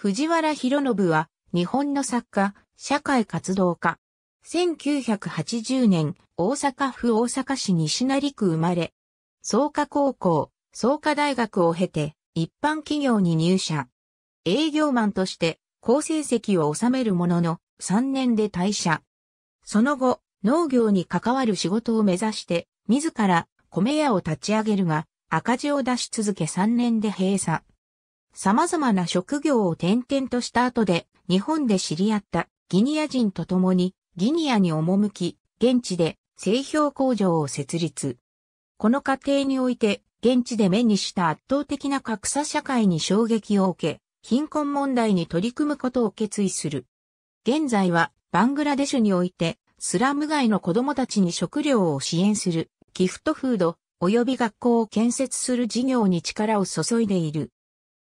藤原博信は、日本の作家、社会活動家。1980年、大阪府大阪市西成区生まれ、創価高校、創価大学を経て、一般企業に入社。営業マンとして、好成績を収めるものの、3年で退社。その後、農業に関わる仕事を目指して、自ら米屋を立ち上げるが、赤字を出し続け3年で閉鎖。様々な職業を転々とした後で、日本で知り合ったギニア人と共に、ギニアに赴き、現地で製氷工場を設立。この過程において、現地で目にした圧倒的な格差社会に衝撃を受け、貧困問題に取り組むことを決意する。現在は、バングラデシュにおいて、スラム街の子供たちに食料を支援する、ギフトフード、及び学校を建設する事業に力を注いでいる。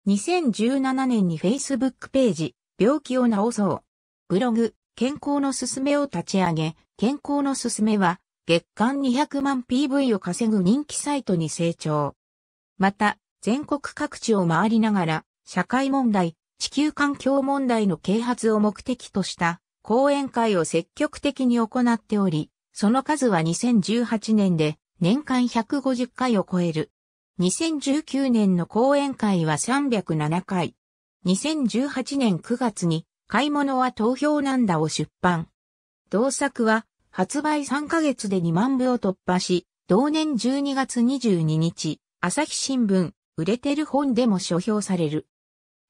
2017年に Facebook ページ、病気を治そう。ブログ、健康のすすめを立ち上げ、健康のすすめは、月間200万 PV を稼ぐ人気サイトに成長。また、全国各地を回りながら、社会問題、地球環境問題の啓発を目的とした講演会を積極的に行っており、その数は2018年で年間150回を超える。2019年の講演会は307回。2018年9月に、買い物は投票なんだを出版。同作は、発売3ヶ月で2万部を突破し、同年12月22日、朝日新聞、売れてる本でも書評される。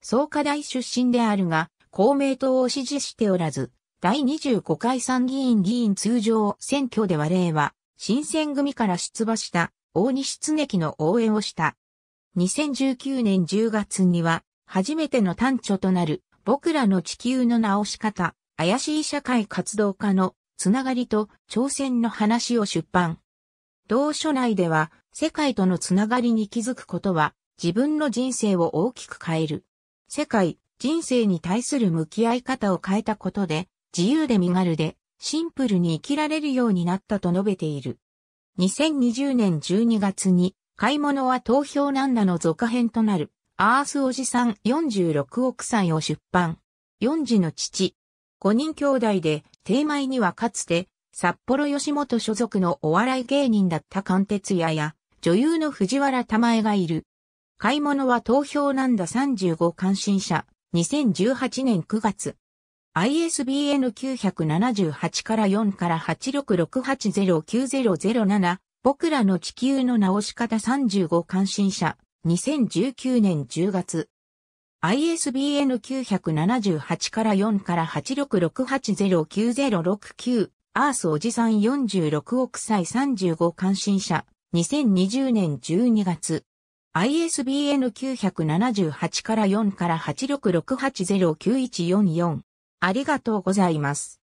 創価大出身であるが、公明党を支持しておらず、第25回参議院議員通常選挙では令和、新選組から出馬した大西出撃の応援をした。2019年10月には、初めての単著となる、僕らの地球の直し方、怪しい社会活動家のつながりと挑戦の話を出版。同書内では、世界とのつながりに気づくことは、自分の人生を大きく変える。世界、人生に対する向き合い方を変えたことで、自由で身軽で、シンプルに生きられるようになったと述べている。2020年12月に、買い物は投票なんだの続編となる、アースおじさん46億歳を出版。4児の父。5人兄弟で、定前にはかつて、札幌吉本所属のお笑い芸人だった関哲屋や、女優の藤原玉江がいる。買い物は投票なんだ35関心者。2018年9月。ISBN 978から4から8 6 6 8 0 9 0 0 7僕らの地球の直し方35関心者2019年10月 ISBN 978から4から8 6 6 8 0 9 0 6 9アースおじさん46億歳35関心者2020年12月 ISBN 978から4から86680914ありがとうございます。